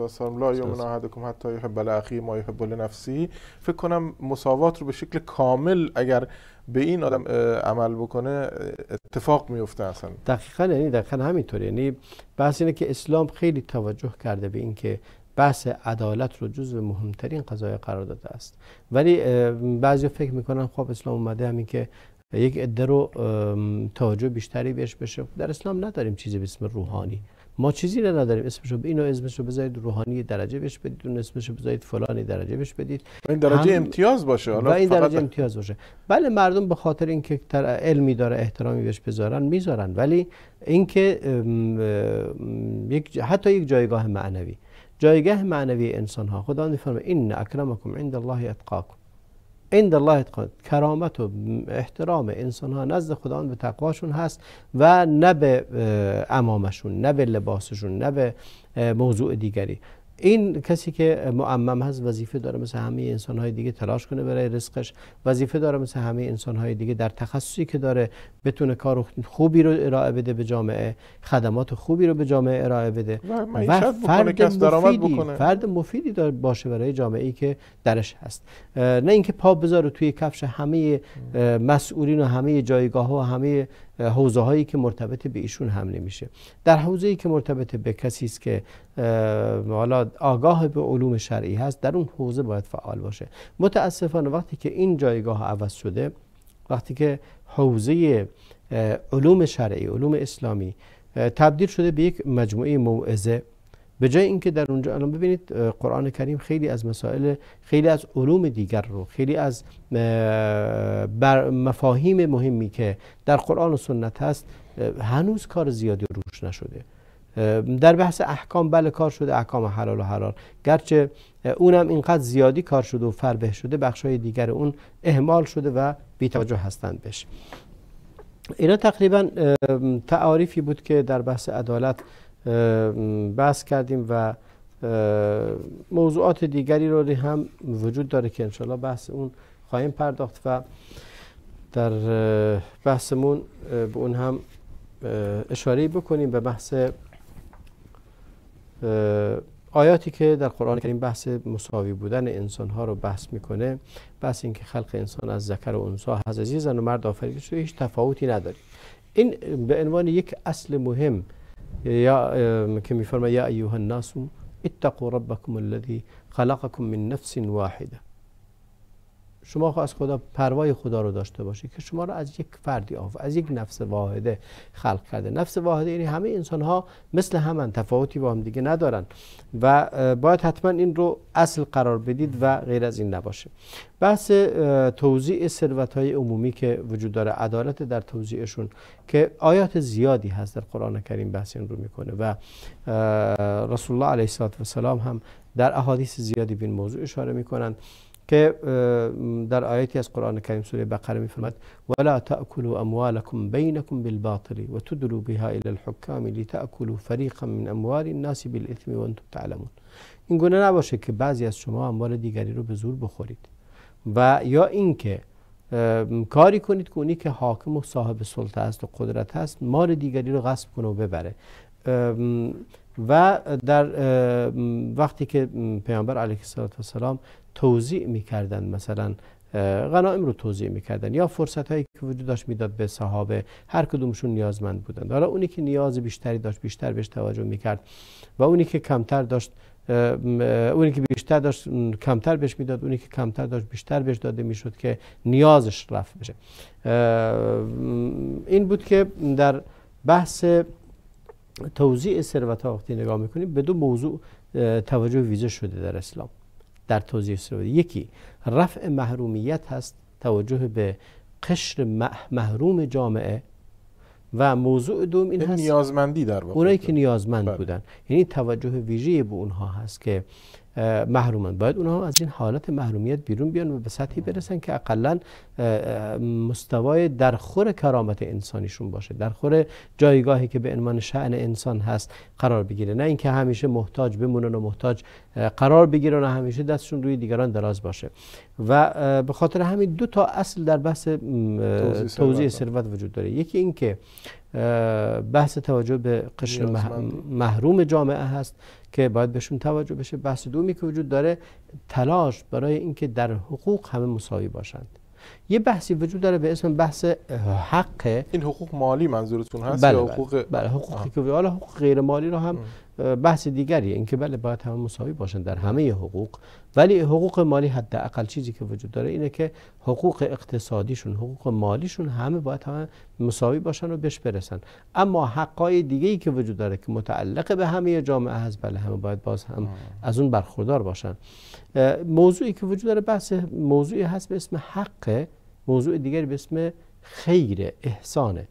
السلام لا یؤمن احدکم حتی یحب الاخی ما یحب لنفسی فکر کنم مساوات رو به شکل کامل اگر به این آدم عمل بکنه اتفاق میفته اصلا دقیقا یعنی دقیقا همینطوره یعنی بحث اینه که اسلام خیلی توجه کرده به اینکه بحث عدالت رو جزو مهمترین قضایه قرار داده است ولی بعضی فکر میکنن خب اسلام اومده همین که یک عده رو توجه بیشتری بهش بشه در اسلام نداریم چیزی به اسم روحانی ما چیزی رو نداریم اسمشو به اینو اسمشو بذارید روحانی درجه بهش بدید اون اسمشو بذارید فلانی درجه بهش بدید این درجه امتیاز باشه و این درجه امتیاز باشه بله مردم به خاطر اینکه علمی داره احترامی بهش بذارن میذارن ولی اینکه یک حتی یک جایگاه معنوی جایگاه معنوی انسان ها خدا میفرمه ان اکرمکم عند الله اتقاکم عند الله کرامت و احترام انسان ها نزد خداوند به تقواشون هست و نه به امامشون نه به لباسشون نه به موضوع دیگری این کسی که معمم هست وظیفه داره مثل همه انسان دیگه تلاش کنه برای رزقش وظیفه داره مثل همه انسان دیگه در تخصصی که داره بتونه کار خوبی رو ارائه بده به جامعه خدمات خوبی رو به جامعه ارائه بده و, فرد, مفیدی فرد مفیدی داره باشه برای جامعه ای که درش هست نه اینکه پا بذاره توی کفش همه مسئولین و همه جایگاه ها و همه حوزه هایی که مرتبط به ایشون حمله میشه در حوزه ای که مرتبط به کسی است که حالا آگاه به علوم شرعی هست در اون حوزه باید فعال باشه متاسفانه وقتی که این جایگاه عوض شده وقتی که حوزه علوم شرعی علوم اسلامی تبدیل شده به یک مجموعه موعظه به جای اینکه در اونجا الان ببینید قرآن کریم خیلی از مسائل خیلی از علوم دیگر رو خیلی از بر مفاهیم مهمی که در قرآن و سنت هست هنوز کار زیادی روش نشده در بحث احکام بله کار شده احکام حلال و حرام گرچه اونم اینقدر زیادی کار شده و فربه شده بخش های دیگر اون اهمال شده و بیتوجه هستند بهش اینا تقریبا تعاریفی بود که در بحث عدالت بحث کردیم و موضوعات دیگری رو هم وجود داره که انشالله بحث اون خواهیم پرداخت و در بحثمون به اون هم اشاره بکنیم به بحث آیاتی که در قرآن کریم بحث مساوی بودن انسان ها رو بحث میکنه بحث اینکه خلق انسان از ذکر و انسا هزیزن زن و مرد آفریده شده هیچ تفاوتی نداری این به عنوان یک اصل مهم يا آه، كما يا أيها الناس اتقوا ربكم الذي خلقكم من نفس واحدة شما از خدا پروای خدا رو داشته باشی که شما رو از یک فردی آف از یک نفس واحده خلق کرده نفس واحده یعنی همه انسان ها مثل همان تفاوتی با هم دیگه ندارن و باید حتما این رو اصل قرار بدید و غیر از این نباشه بحث توزیع ثروت های عمومی که وجود داره عدالت در توزیعشون که آیات زیادی هست در قرآن کریم بحث این رو میکنه و رسول الله علیه السلام هم در احادیث زیادی بین این موضوع اشاره میکنند که در آیتی از قرآن کریم سوره بقره میفرماد ولا تاكلوا اموالكم بينكم بالباطل وتدلوا بها الى الحكام لتاكلوا فريقا من اموال الناس بالاثم وانتم تعلمون این گونه نباشه که بعضی از شما اموال دیگری رو به زور بخورید و یا اینکه کاری کنید که اونی که حاکم و صاحب سلطه است و قدرت است، مال دیگری رو غصب کنه و ببره و در وقتی که پیامبر علیه السلام توضیع میکردن مثلا غنائم رو توضیع میکردن یا فرصت هایی که وجود داشت میداد به صحابه هر کدومشون نیازمند بودند حالا اونی که نیاز بیشتری داشت بیشتر بهش توجه میکرد و اونی که کمتر داشت اونی که بیشتر داشت کمتر بهش میداد اونی که کمتر داشت بیشتر بهش داده میشد که نیازش رفع بشه این بود که در بحث توزیع ثروت ها وقتی نگاه میکنیم به دو موضوع توجه ویژه شده در اسلام در توضیح یکی رفع محرومیت هست توجه به قشر محروم جامعه و موضوع دوم این یعنی هست نیازمندی در واقع اونایی که نیازمند بله. بودن یعنی توجه ویژه به اونها هست که محرومن باید اونها از این حالت محرومیت بیرون بیان و به سطحی برسن که اقلا مستوای در خور کرامت انسانیشون باشه در خور جایگاهی که به عنوان شعن انسان هست قرار بگیره نه اینکه همیشه محتاج بمونن و محتاج قرار بگیرن و همیشه دستشون روی دیگران دراز باشه و به خاطر همین دو تا اصل در بحث توزیع ثروت وجود داره یکی اینکه بحث توجه به قشن محروم جامعه هست که باید بهشون توجه بشه بحث دومی که وجود داره تلاش برای اینکه در حقوق همه مساوی باشند یه بحثی وجود داره به اسم بحث حق این حقوق مالی منظورتون هست بله یا بله. حقوق بله, بله حقوقی که حالا حقوق غیر مالی رو هم بحث دیگریه اینکه بله باید همه مساوی باشن در همه حقوق ولی حقوق مالی حداقل چیزی که وجود داره اینه که حقوق اقتصادیشون حقوق مالیشون همه باید هم مساوی باشن و بهش برسن اما حقای دیگه ای که وجود داره که متعلق به همه جامعه هست بله همه باید باز هم از اون برخوردار باشن موضوعی که وجود داره بحث موضوعی هست به اسم حق موضوع دیگری به اسم خیر احسانه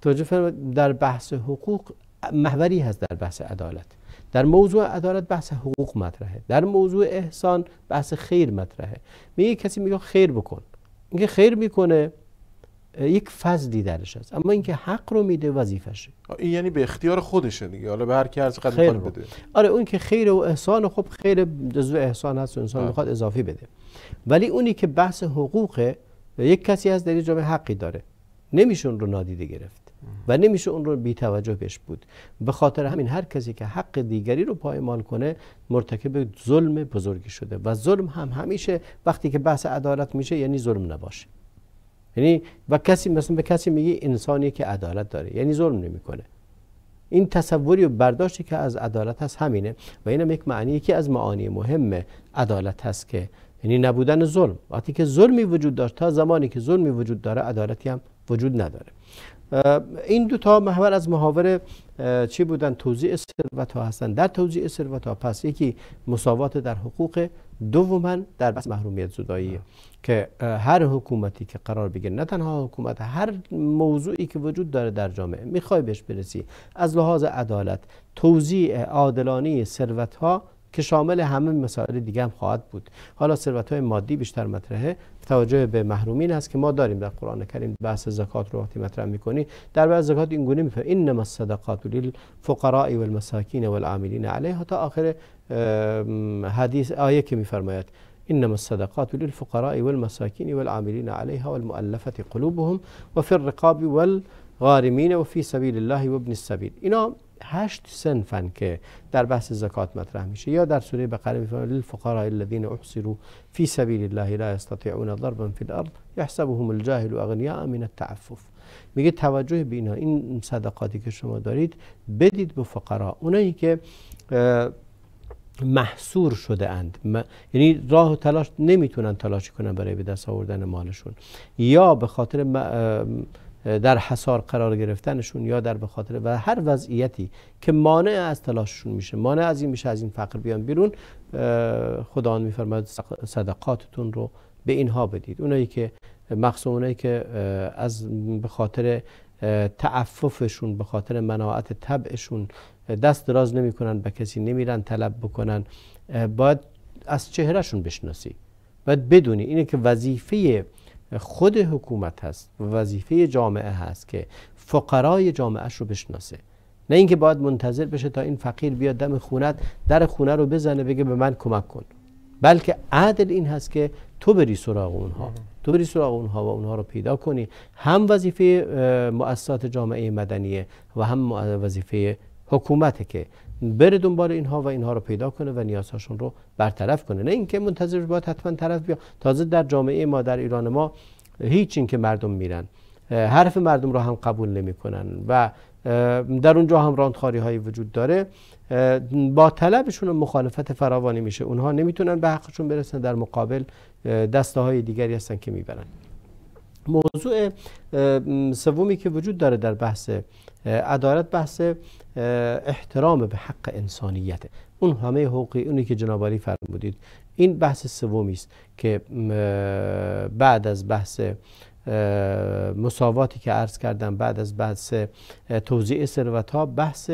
توجه در بحث حقوق محوری هست در بحث عدالت در موضوع عدالت بحث حقوق مطرحه در موضوع احسان بحث خیر مطرحه میگه کسی میگه خیر بکن اینکه خیر میکنه یک فضلی درش هست اما اینکه حق رو میده وظیفشه این یعنی به اختیار خودشه دیگه حالا به هر کی قدر بده آره اون که خیر و احسان خب خیر جزو احسان هست و انسان میخواد اضافی بده ولی اونی که بحث حقوقه یک کسی هست در جامعه حقی داره نمیشون رو نادیده گرفت و نمیشه اون رو بی توجه بود به خاطر همین هر کسی که حق دیگری رو پایمال کنه مرتکب ظلم بزرگی شده و ظلم هم همیشه وقتی که بحث عدالت میشه یعنی ظلم نباشه یعنی و کسی مثلا به کسی میگی انسانی که عدالت داره یعنی ظلم نمیکنه این تصوری و برداشتی که از عدالت هست همینه و اینم یک معنی یکی از معانی مهم عدالت هست که یعنی نبودن ظلم وقتی که ظلمی وجود داشت تا زمانی که ظلمی وجود داره عدالتی هم وجود نداره این دو تا محور از محاور چی بودن توزیع ثروت ها هستن در توزیع ثروت ها پس یکی مساوات در حقوق دوما در بحث محرومیت زدایی که هر حکومتی که قرار بگیر نه تنها حکومت هر موضوعی که وجود داره در جامعه میخوای بهش برسی از لحاظ عدالت توزیع عادلانه ثروت ها که شامل همه مسائل دیگه هم خواهد بود حالا ثروت های مادی بیشتر مطرحه توجه به محرومین هست که ما داریم در قرآن کریم بحث زکات رو وقتی مطرح میکنی در بحث زکات این گونه میفه انما الصدقات للفقراء والمساکین والعاملین علیها تا آخر حدیث آیه که میفرماید انما الصدقات للفقراء والمساكين والعاملين علیها والمؤلفة قلوبهم وفي الرقاب والغارمین وفي سبیل الله وابن السبیل اینا هشت سنفن که در بحث زکات مطرح میشه یا در سوره بقره میفرمایند للفقراء الذين احصروا في سبيل الله لا يستطيعون ضربا في الارض يحسبهم الجاهل اغنياء من التعفف میگه توجه به اینا این صدقاتی که شما دارید بدید به فقرا اونایی که محصور شده اند یعنی راه و تلاش نمیتونن تلاش کنن برای به دست آوردن مالشون یا به خاطر در حصار قرار گرفتنشون یا در به خاطر و هر وضعیتی که مانع از تلاششون میشه مانع از این میشه از این فقر بیان بیرون خدا میفرماید صدقاتتون رو به اینها بدید اونایی که مخصوص اونایی که از به خاطر تعففشون به خاطر مناعت طبعشون دست دراز نمیکنن به کسی نمیرن طلب بکنن باید از چهرهشون بشناسی باید بدونی اینه که وظیفه خود حکومت هست و وظیفه جامعه هست که فقرای جامعهش رو بشناسه نه اینکه باید منتظر بشه تا این فقیر بیاد دم خونت در خونه رو بزنه بگه به من کمک کن بلکه عدل این هست که تو بری سراغ اونها تو بری سراغ اونها و اونها رو پیدا کنی هم وظیفه مؤسسات جامعه مدنیه و هم وظیفه حکومته که بره دنبال اینها و اینها رو پیدا کنه و نیازهاشون رو برطرف کنه نه اینکه منتظر باید حتما طرف بیا تازه در جامعه ما در ایران ما هیچ اینکه مردم میرن حرف مردم رو هم قبول نمیکنن و در اونجا هم راندخاری هایی وجود داره با طلبشون مخالفت فراوانی میشه اونها نمیتونن به حقشون برسن در مقابل دسته های دیگری هستن که میبرن موضوع سومی که وجود داره در بحث عدالت بحث احترام به حق انسانیته اون همه حقوقی اونی که جناب علی فرمودید این بحث سومی است که بعد از بحث مساواتی که عرض کردم بعد از بحث توزیع ثروت ها بحث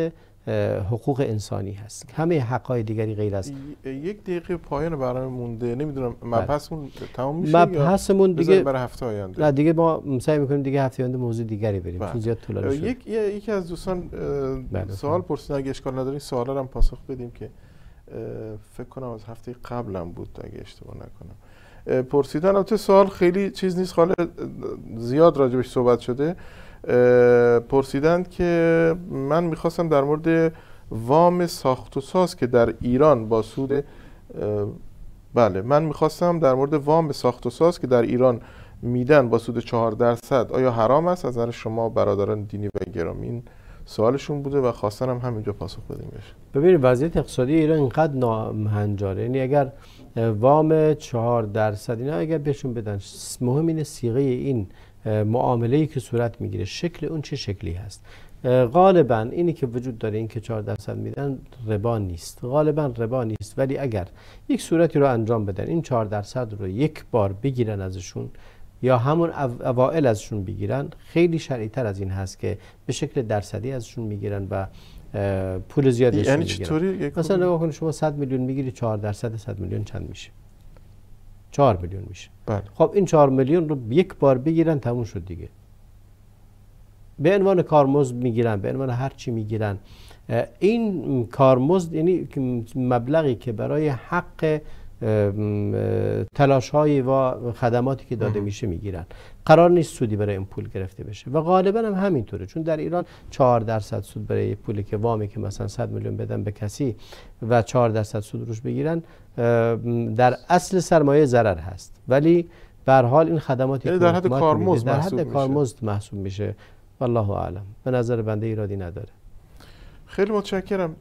حقوق انسانی هست همه حقای دیگری غیر از یک دقیقه پایان برنامه مونده نمیدونم بله. مبحثمون تمام میشه مبحثمون دیگه برای هفته آینده نه دیگه ما سعی میکنیم دیگه هفته آینده موضوع دیگری بریم بله. چون زیاد طولانی شد یک یکی از دوستان بله. سوال پرسیدن اگه اشکال ندارین سوالا هم پاسخ بدیم که فکر کنم از هفته قبلم بود اگه اشتباه نکنم پرسیدن تو سوال خیلی چیز نیست خاله زیاد راجبش صحبت شده پرسیدند که من میخواستم در مورد وام ساخت و ساز که در ایران با سود بله من میخواستم در مورد وام ساخت و ساز که در ایران میدن با سود چهار درصد آیا حرام است از نظر شما برادران دینی و گرامی این سوالشون بوده و خواستن هم همینجا پاسخ بدیم بشه ببینید وضعیت اقتصادی ایران اینقدر نامهنجاره یعنی اگر وام چهار درصد اینا اگر بهشون بدن مهم اینه سیغه این معامله ای که صورت میگیره شکل اون چه شکلی هست غالبا اینی که وجود داره این که 4 درصد میدن ربا نیست غالبا ربا نیست ولی اگر یک صورتی رو انجام بدن این 4 درصد رو یک بار بگیرن ازشون یا همون اوائل ازشون بگیرن خیلی شرعی تر از این هست که به شکل درصدی ازشون میگیرن و پول زیادی یعنی چطوری مثلا نگاه شما 100 میلیون میگیری 4 درصد 100 میلیون چند میشه چهار میلیون میشه بله. خب این چهار میلیون رو یک بار بگیرن تموم شد دیگه به عنوان کارمزد میگیرن به عنوان هر چی میگیرن این کارمزد یعنی مبلغی که برای حق تلاش های و خدماتی که داده میشه میگیرن قرار نیست سودی برای این پول گرفته بشه و غالبا هم همینطوره چون در ایران 4 درصد سود برای پولی که وامی که مثلا 100 میلیون بدن به کسی و 4 درصد سود روش بگیرن در اصل سرمایه ضرر هست ولی به حال این خدماتی یعنی در حد کارمزد در حد کارمزد محسوب میشه والله اعلم به نظر بنده ایرادی نداره خیلی متشکرم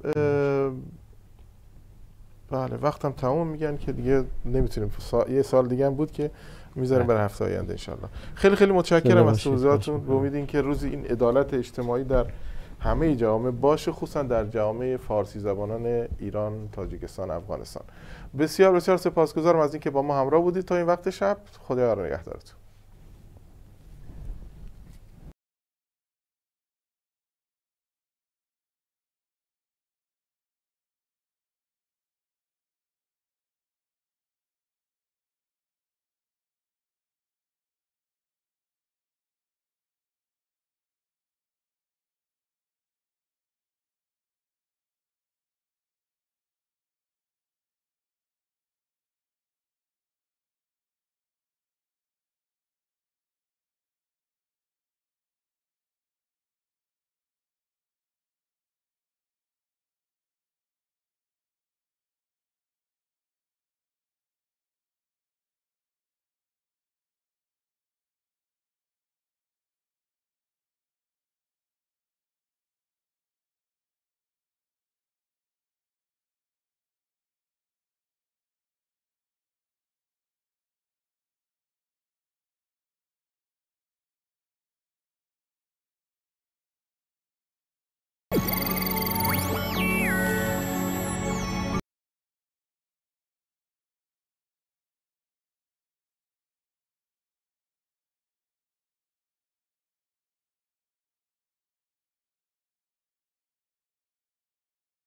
بله وقتم تمام میگن که دیگه نمیتونیم یه سال دیگه هم بود که میذاریم برای هفته آینده انشالله خیلی خیلی متشکرم از توضیحاتون به امید اینکه روزی این عدالت اجتماعی در همه جامعه باشه خصوصا در جامعه فارسی زبانان ایران، تاجیکستان، افغانستان. بسیار بسیار سپاسگزارم از اینکه با ما همراه بودید تا این وقت شب. خدا یار نگهدارتون.